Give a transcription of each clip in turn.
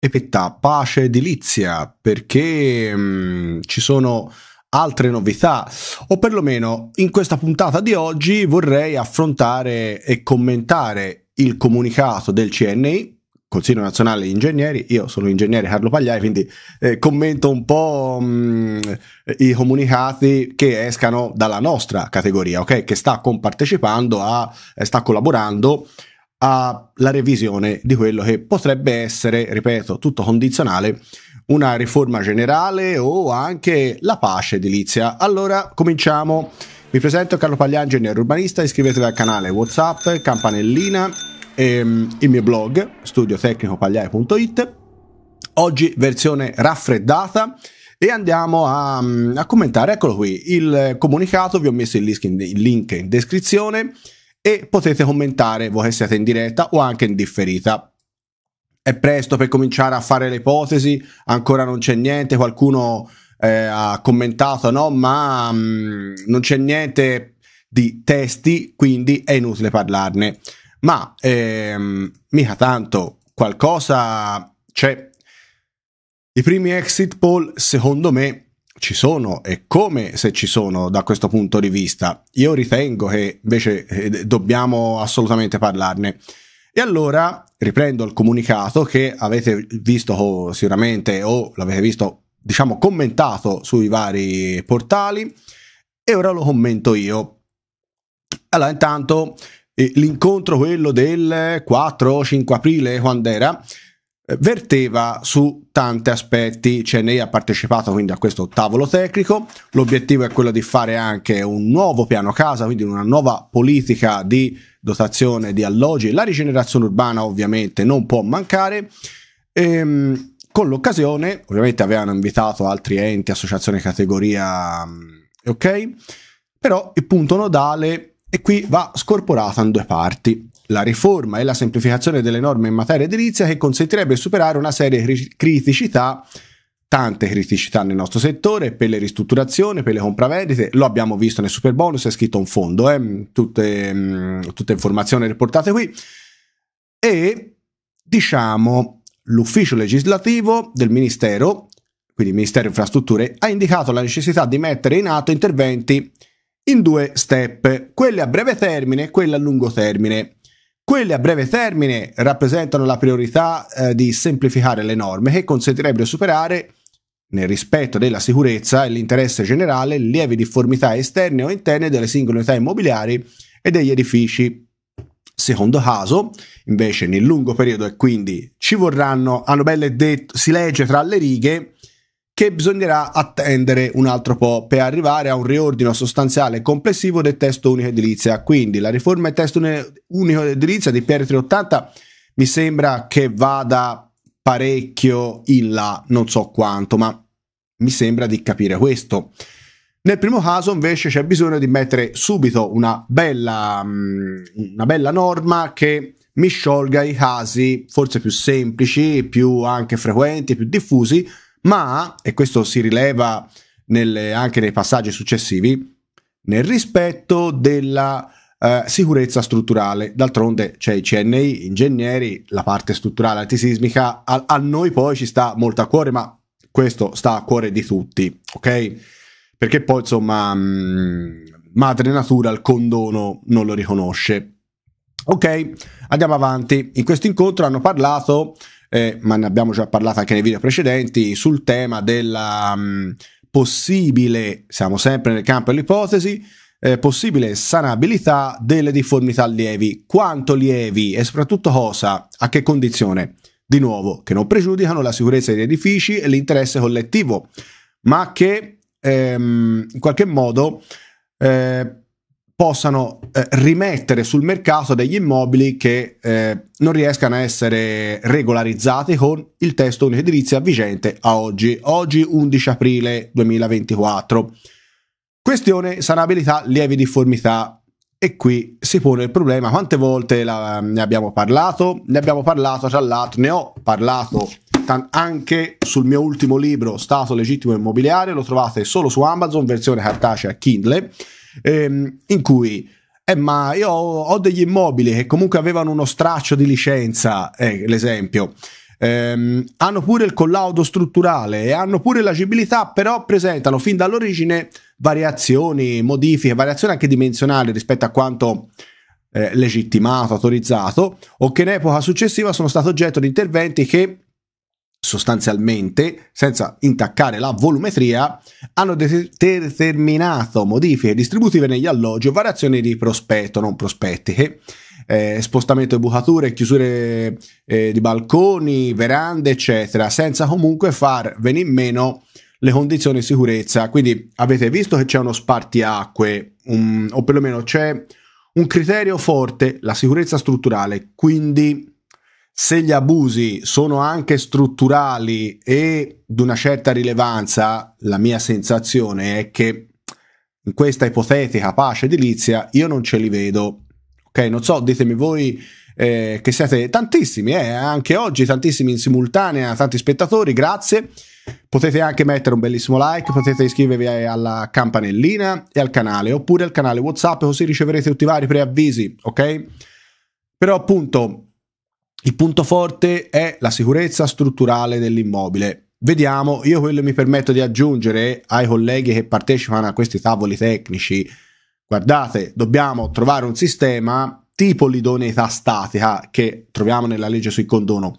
Epetta, pace edilizia, perché mh, mm, ci sono altre novità o perlomeno in questa puntata di oggi vorrei affrontare e commentare il comunicato del CNI Consiglio Nazionale Ingegneri, io sono ingegnere Carlo Pagliai, quindi eh, commento un po' mh, mm, i comunicati che escano dalla nostra categoria, ok? Che sta compartecipando a, eh, sta collaborando alla revisione di quello che potrebbe essere, ripeto, tutto condizionale, una riforma generale o anche la pace edilizia. Allora, cominciamo. Mi presento Carlo Pagliangi, ingegnere urbanista, iscrivetevi al canale WhatsApp, campanellina, ehm, il mio blog studiotecnicopagliai.it. Oggi versione raffreddata e andiamo a, a, commentare, eccolo qui, il comunicato, vi ho messo il link in, il link in descrizione e potete commentare voi che siete in diretta o anche in differita. È presto per cominciare a fare le ipotesi, ancora non c'è niente, qualcuno eh, ha commentato no, ma mh, mm, non c'è niente di testi, quindi è inutile parlarne. Ma ehm, mica tanto, qualcosa c'è. I primi exit poll, secondo me, ci sono e come se ci sono da questo punto di vista. Io ritengo che invece eh, dobbiamo assolutamente parlarne. E allora riprendo il comunicato che avete visto oh, sicuramente o l'avete visto, diciamo, commentato sui vari portali e ora lo commento io. Allora, intanto eh, l'incontro quello del 4 o 5 aprile, quando era, eh, verteva su tanti aspetti, CNI cioè, ha partecipato quindi a questo tavolo tecnico, l'obiettivo è quello di fare anche un nuovo piano casa, quindi una nuova politica di dotazione di alloggi, la rigenerazione urbana ovviamente non può mancare, ehm, con l'occasione ovviamente avevano invitato altri enti, associazioni, categoria, mm, ok? Però il punto nodale e qui va scorporata in due parti la riforma e la semplificazione delle norme in materia edilizia che consentirebbe di superare una serie di criticità, tante criticità nel nostro settore, per le ristrutturazioni, per le compravendite, lo abbiamo visto nel super bonus, è scritto un fondo, eh? tutte, mm, tutte informazioni riportate qui, e diciamo l'ufficio legislativo del Ministero, quindi il Ministero Infrastrutture, ha indicato la necessità di mettere in atto interventi in due step, quelle a breve termine e quelle a lungo termine. Quelle a breve termine rappresentano la priorità eh, di semplificare le norme che consentirebbero di superare, nel rispetto della sicurezza e l'interesse generale, lievi difformità esterne o interne delle singole unità immobiliari e degli edifici. Secondo caso, invece, nel lungo periodo e quindi ci vorranno, hanno belle detto, si legge tra le righe, che bisognerà attendere un altro po' per arrivare a un riordino sostanziale complessivo del testo unico edilizia. Quindi la riforma del testo unico edilizia di PR380 mi sembra che vada parecchio in là, non so quanto, ma mi sembra di capire questo. Nel primo caso invece c'è bisogno di mettere subito una bella, mm, una bella norma che mi sciolga i casi forse più semplici, più anche frequenti, più diffusi, ma, e questo si rileva nelle, anche nei passaggi successivi, nel rispetto della eh, sicurezza strutturale. D'altronde c'è i CNI, ingegneri, la parte strutturale antisismica, a, a noi poi ci sta molto a cuore, ma questo sta a cuore di tutti, ok? Perché poi insomma mh, mm, madre natura il condono non lo riconosce. Ok, andiamo avanti. In questo incontro hanno parlato eh, ma ne abbiamo già parlato anche nei video precedenti, sul tema della mh, mm, possibile, siamo sempre nel campo dell'ipotesi, eh, possibile sanabilità delle difformità lievi, quanto lievi e soprattutto cosa, a che condizione, di nuovo, che non pregiudicano la sicurezza degli edifici e l'interesse collettivo, ma che ehm, in qualche modo eh, possano eh, rimettere sul mercato degli immobili che eh, non riescano a essere regolarizzati con il testo unico edilizia vigente a oggi, oggi 11 aprile 2024. Questione sanabilità, lievi difformità e qui si pone il problema quante volte la, ne abbiamo parlato, ne abbiamo parlato tra l'altro, ne ho parlato anche sul mio ultimo libro Stato legittimo immobiliare, lo trovate solo su Amazon, versione cartacea Kindle ehm, in cui eh, ma io ho degli immobili che comunque avevano uno straccio di licenza, eh, l'esempio. Ehm, hanno pure il collaudo strutturale e hanno pure l'agibilità, però presentano fin dall'origine variazioni, modifiche, variazioni anche dimensionali rispetto a quanto eh, legittimato, autorizzato, o che in epoca successiva sono stati oggetto di interventi che sostanzialmente senza intaccare la volumetria, hanno de- determinato modifiche distributive negli alloggi o variazioni di prospetto, non prospettiche, eh. eh, spostamento di bucature, chiusure eh, di balconi, verande, eccetera, senza comunque far venire meno le condizioni di sicurezza. Quindi avete visto che c'è uno spartiacque, un, o perlomeno c'è un criterio forte, la sicurezza strutturale, quindi se gli abusi sono anche strutturali e di una certa rilevanza, la mia sensazione è che in questa ipotetica pace edilizia io non ce li vedo. Ok, non so, ditemi voi eh, che siete tantissimi, eh, anche oggi tantissimi in simultanea, tanti spettatori, grazie. Potete anche mettere un bellissimo like, potete iscrivervi alla campanellina e al canale, oppure al canale WhatsApp così riceverete tutti i vari preavvisi, ok? Però appunto il punto forte è la sicurezza strutturale dell'immobile. Vediamo, io quello mi permetto di aggiungere ai colleghi che partecipano a questi tavoli tecnici. Guardate, dobbiamo trovare un sistema tipo l'idoneità statica che troviamo nella legge sul condono.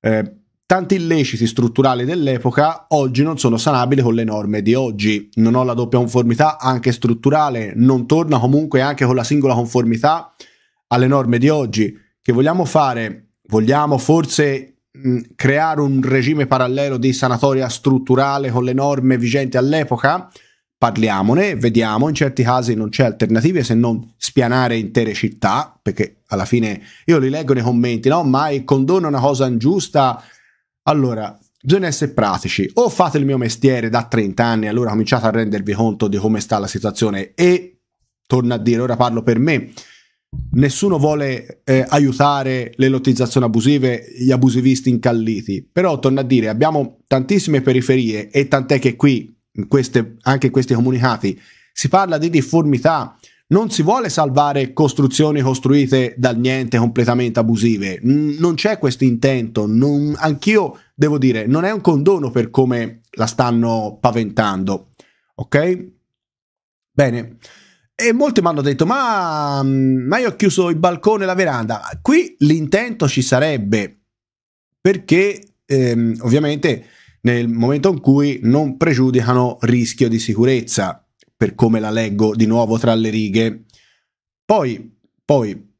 Eh, tanti illeciti strutturali dell'epoca oggi non sono sanabili con le norme di oggi. Non ho la doppia conformità anche strutturale, non torna comunque anche con la singola conformità alle norme di oggi. Che vogliamo fare vogliamo forse mh, mm, creare un regime parallelo di sanatoria strutturale con le norme vigenti all'epoca? Parliamone, vediamo, in certi casi non c'è alternativa se non spianare intere città, perché alla fine io li leggo nei commenti, no? Ma il condono è una cosa ingiusta. Allora, bisogna essere pratici. O fate il mio mestiere da 30 anni, allora cominciate a rendervi conto di come sta la situazione e, torno a dire, ora parlo per me, nessuno vuole eh, aiutare le lottizzazioni abusive, gli abusivisti incalliti, però torno a dire, abbiamo tantissime periferie e tant'è che qui, in queste, anche in questi comunicati, si parla di difformità, non si vuole salvare costruzioni costruite dal niente completamente abusive, non c'è questo intento, non, anch'io devo dire, non è un condono per come la stanno paventando, ok? Bene. E molti mi hanno detto: ma, mm, ma io ho chiuso il balcone e la veranda. Qui l'intento ci sarebbe perché ehm, ovviamente nel momento in cui non pregiudicano rischio di sicurezza, per come la leggo di nuovo tra le righe. Poi, poi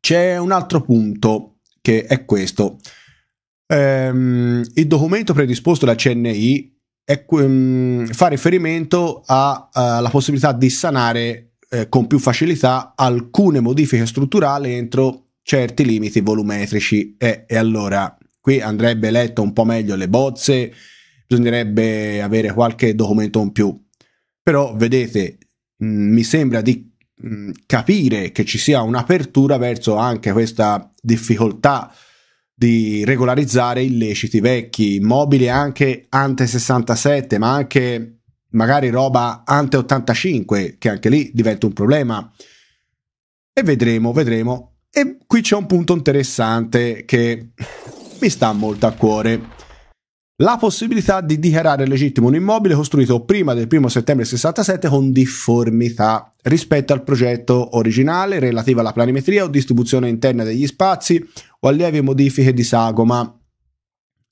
c'è un altro punto che è questo. Ehm, il documento predisposto da CNI è, um, fa riferimento alla eh, uh, possibilità di sanare eh, con più facilità alcune modifiche strutturali entro certi limiti volumetrici e, e allora qui andrebbe letto un po' meglio le bozze, bisognerebbe avere qualche documento in più. Però vedete, mh, mm, mi sembra di mh, mm, capire che ci sia un'apertura verso anche questa difficoltà di regolarizzare illeciti vecchi, immobili anche ante 67, ma anche magari roba ante 85, che anche lì diventa un problema. E vedremo, vedremo. E qui c'è un punto interessante che mi sta molto a cuore la possibilità di dichiarare legittimo un immobile costruito prima del 1 settembre 67 con difformità rispetto al progetto originale relativa alla planimetria o distribuzione interna degli spazi o a lievi modifiche di sagoma.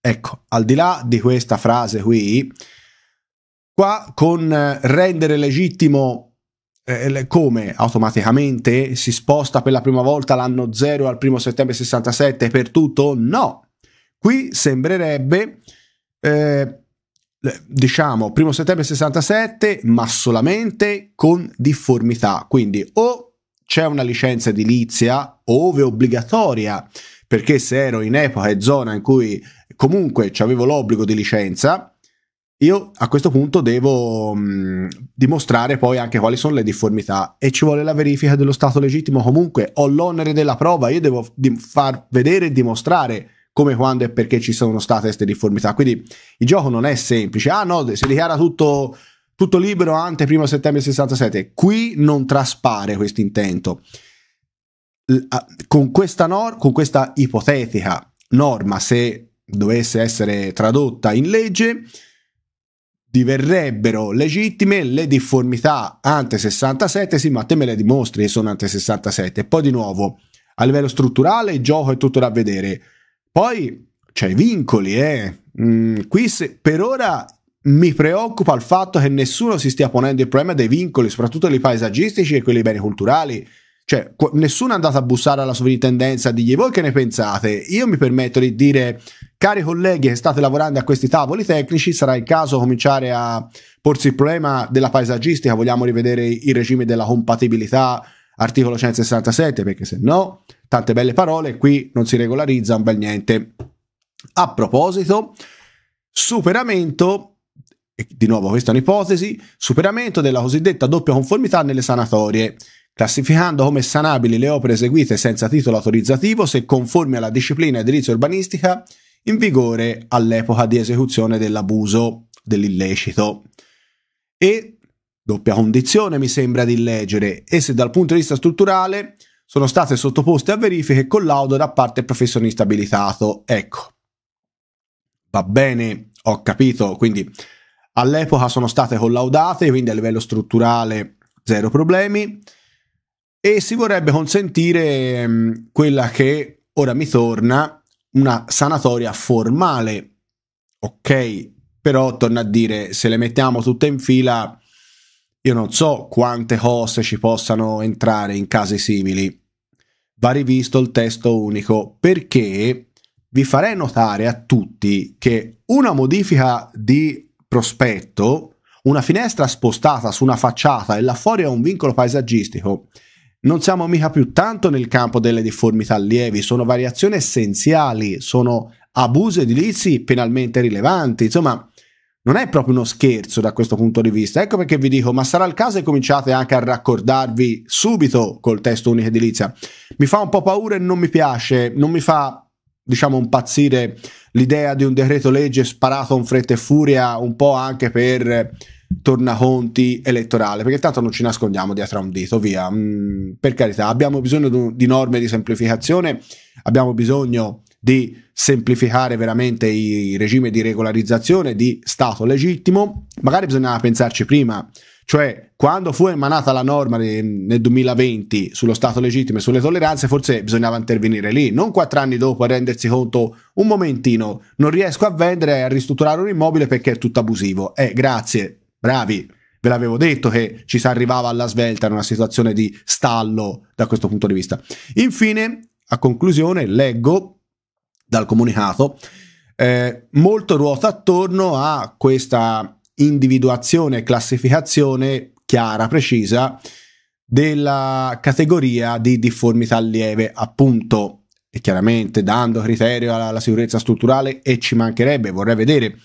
Ecco, al di là di questa frase qui, qua con eh, rendere legittimo eh, eh, come automaticamente si sposta per la prima volta l'anno 0 al 1 settembre 67 per tutto? No. Qui sembrerebbe eh, diciamo primo settembre 67, ma solamente con difformità. Quindi o c'è una licenza edilizia, ove obbligatoria, perché se ero in epoca e zona in cui comunque avevo l'obbligo di licenza, io a questo punto devo mh, mm, dimostrare poi anche quali sono le difformità e ci vuole la verifica dello stato legittimo comunque ho l'onere della prova, io devo far vedere e dimostrare come, quando e perché ci sono state queste difformità. Quindi il gioco non è semplice. Ah no, si dichiara tutto, tutto libero ante 1 settembre 67. Qui non traspare questo intento. Con con questa ipotetica norma, se dovesse essere tradotta in legge, diverrebbero legittime le difformità ante 67, sì ma te me le dimostri che sono ante 67. Poi di nuovo, a livello strutturale il gioco è tutto da vedere. Poi c'è cioè, i vincoli, eh. Mm, qui se, per ora mi preoccupa il fatto che nessuno si stia ponendo il problema dei vincoli, soprattutto quelli paesaggistici e quelli beni culturali. Cioè, nessuno è andato a bussare alla sovrintendenza, digli voi che ne pensate. Io mi permetto di dire, cari colleghi che state lavorando a questi tavoli tecnici, sarà il caso di cominciare a porsi il problema della paesaggistica, vogliamo rivedere il regime della compatibilità articolo 167, perché se no, tante belle parole, qui non si regolarizza un bel niente. A proposito, superamento, e di nuovo questa è un'ipotesi, superamento della cosiddetta doppia conformità nelle sanatorie, classificando come sanabili le opere eseguite senza titolo autorizzativo se conformi alla disciplina edilizia urbanistica in vigore all'epoca di esecuzione dell'abuso dell'illecito. E doppia condizione, mi sembra di leggere, e se dal punto di vista strutturale sono state sottoposte a verifiche con laudo da parte professionista abilitato. Ecco, va bene, ho capito, quindi all'epoca sono state collaudate, quindi a livello strutturale zero problemi, e si vorrebbe consentire mm, quella che ora mi torna una sanatoria formale. Ok, però torna a dire, se le mettiamo tutte in fila io non so quante cose ci possano entrare in casi simili. Va rivisto il testo unico perché vi farei notare a tutti che una modifica di prospetto, una finestra spostata su una facciata e là fuori a un vincolo paesaggistico, non siamo mica più tanto nel campo delle difformità lievi, sono variazioni essenziali, sono abusi edilizi penalmente rilevanti, insomma non è proprio uno scherzo da questo punto di vista. Ecco perché vi dico, ma sarà il caso e cominciate anche a raccordarvi subito col testo unico edilizia. Mi fa un po' paura e non mi piace, non mi fa, diciamo, impazzire l'idea di un decreto legge sparato in fretta e furia, un po' anche per tornaconti elettorale, perché tanto non ci nascondiamo dietro a un dito, via. Mm, per carità, abbiamo bisogno di norme di semplificazione, abbiamo bisogno di semplificare veramente il regime di regolarizzazione di stato legittimo, magari bisognava pensarci prima, cioè quando fu emanata la norma nel 2020 sullo stato legittimo e sulle tolleranze, forse bisognava intervenire lì, non quattro anni dopo a rendersi conto un momentino, non riesco a vendere e a ristrutturare un immobile perché è tutto abusivo. Eh, grazie, bravi, ve l'avevo detto che ci si arrivava alla svelta in una situazione di stallo da questo punto di vista. Infine, a conclusione, leggo dal comunicato, eh, molto ruota attorno a questa individuazione e classificazione chiara, precisa, della categoria di difformità lieve, appunto, e chiaramente dando criterio alla, alla sicurezza strutturale e ci mancherebbe, vorrei vedere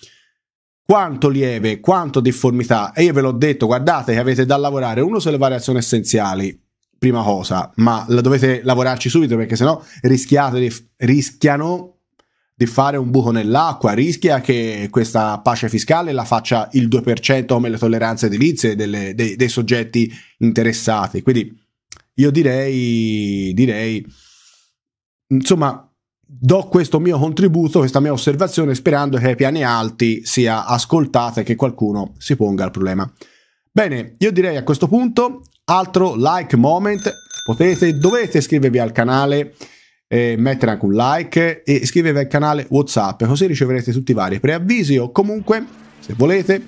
quanto lieve, quanto difformità. E io ve l'ho detto, guardate che avete da lavorare uno sulle variazioni essenziali, prima cosa, ma la dovete lavorarci subito perché sennò rischiate di, rischiano di fare un buco nell'acqua, rischia che questa pace fiscale la faccia il 2% come le tolleranze edilizie delle, dei, dei, soggetti interessati. Quindi io direi, direi, insomma, do questo mio contributo, questa mia osservazione, sperando che ai piani alti sia ascoltata e che qualcuno si ponga il problema. Bene, io direi a questo punto altro like moment potete dovete iscrivervi al canale eh, mettere anche un like e iscrivervi al canale whatsapp così riceverete tutti i vari preavvisi o comunque se volete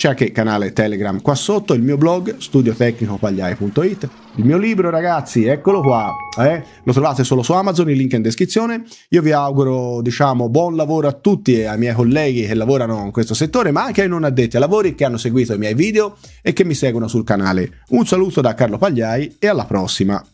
c'è anche il canale Telegram qua sotto, il mio blog studiotecnicopagliai.it, il mio libro ragazzi, eccolo qua, eh? lo trovate solo su Amazon, il link è in descrizione. Io vi auguro, diciamo, buon lavoro a tutti e ai miei colleghi che lavorano in questo settore, ma anche ai non addetti ai lavori che hanno seguito i miei video e che mi seguono sul canale. Un saluto da Carlo Pagliai e alla prossima.